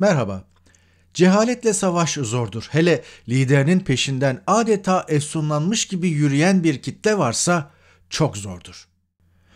Merhaba. Cehaletle savaş zordur. Hele liderinin peşinden adeta efsunlanmış gibi yürüyen bir kitle varsa çok zordur.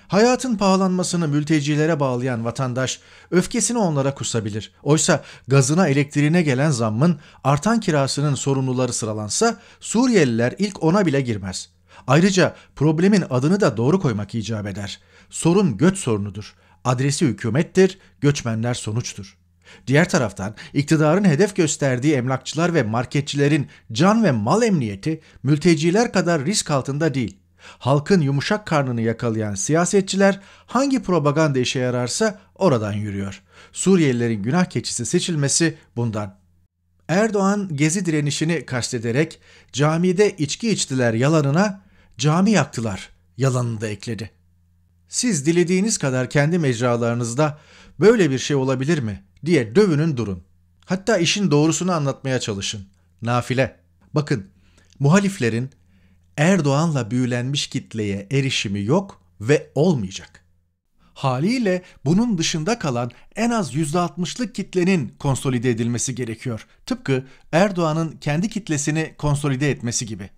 Hayatın pahalanmasını mültecilere bağlayan vatandaş öfkesini onlara kusabilir. Oysa gazına elektriğine gelen zammın artan kirasının sorumluları sıralansa Suriyeliler ilk ona bile girmez. Ayrıca problemin adını da doğru koymak icap eder. Sorun göç sorunudur. Adresi hükümettir, göçmenler sonuçtur.'' Diğer taraftan iktidarın hedef gösterdiği emlakçılar ve marketçilerin can ve mal emniyeti mülteciler kadar risk altında değil. Halkın yumuşak karnını yakalayan siyasetçiler hangi propaganda işe yararsa oradan yürüyor. Suriyelilerin günah keçisi seçilmesi bundan. Erdoğan gezi direnişini kastederek camide içki içtiler yalanına cami yaktılar yalanını da ekledi. Siz dilediğiniz kadar kendi mecralarınızda böyle bir şey olabilir mi diye dövünün durun. Hatta işin doğrusunu anlatmaya çalışın. Nafile. Bakın muhaliflerin Erdoğan'la büyülenmiş kitleye erişimi yok ve olmayacak. Haliyle bunun dışında kalan en az %60'lık kitlenin konsolide edilmesi gerekiyor. Tıpkı Erdoğan'ın kendi kitlesini konsolide etmesi gibi.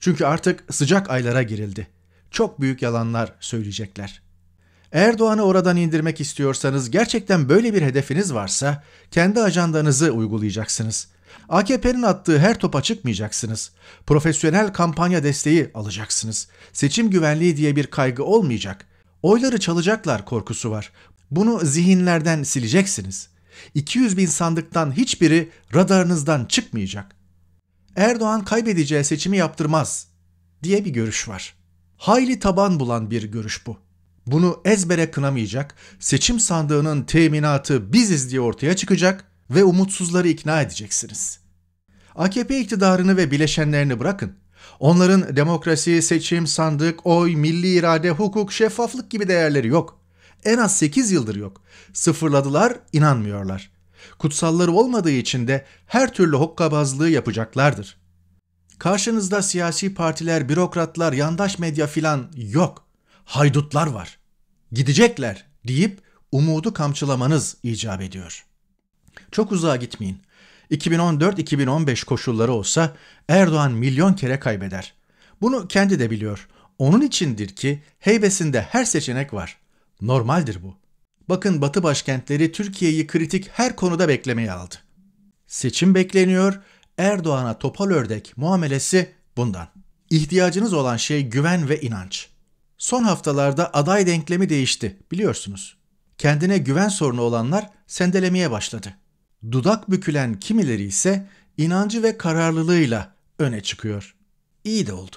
Çünkü artık sıcak aylara girildi. Çok büyük yalanlar söyleyecekler. Erdoğan'ı oradan indirmek istiyorsanız gerçekten böyle bir hedefiniz varsa kendi ajandanızı uygulayacaksınız. AKP'nin attığı her topa çıkmayacaksınız. Profesyonel kampanya desteği alacaksınız. Seçim güvenliği diye bir kaygı olmayacak. Oyları çalacaklar korkusu var. Bunu zihinlerden sileceksiniz. 200 bin sandıktan hiçbiri radarınızdan çıkmayacak. Erdoğan kaybedeceği seçimi yaptırmaz diye bir görüş var. Hayli taban bulan bir görüş bu bunu ezbere kınamayacak, seçim sandığının teminatı biziz diye ortaya çıkacak ve umutsuzları ikna edeceksiniz. AKP iktidarını ve bileşenlerini bırakın. Onların demokrasi, seçim, sandık, oy, milli irade, hukuk, şeffaflık gibi değerleri yok. En az 8 yıldır yok. Sıfırladılar, inanmıyorlar. Kutsalları olmadığı için de her türlü hokkabazlığı yapacaklardır. Karşınızda siyasi partiler, bürokratlar, yandaş medya filan yok. Haydutlar var gidecekler deyip umudu kamçılamanız icap ediyor. Çok uzağa gitmeyin. 2014-2015 koşulları olsa Erdoğan milyon kere kaybeder. Bunu kendi de biliyor. Onun içindir ki heybesinde her seçenek var. Normaldir bu. Bakın Batı başkentleri Türkiye'yi kritik her konuda beklemeye aldı. Seçim bekleniyor, Erdoğan'a topal ördek muamelesi bundan. İhtiyacınız olan şey güven ve inanç. Son haftalarda aday denklemi değişti biliyorsunuz. Kendine güven sorunu olanlar sendelemeye başladı. Dudak bükülen kimileri ise inancı ve kararlılığıyla öne çıkıyor. İyi de oldu.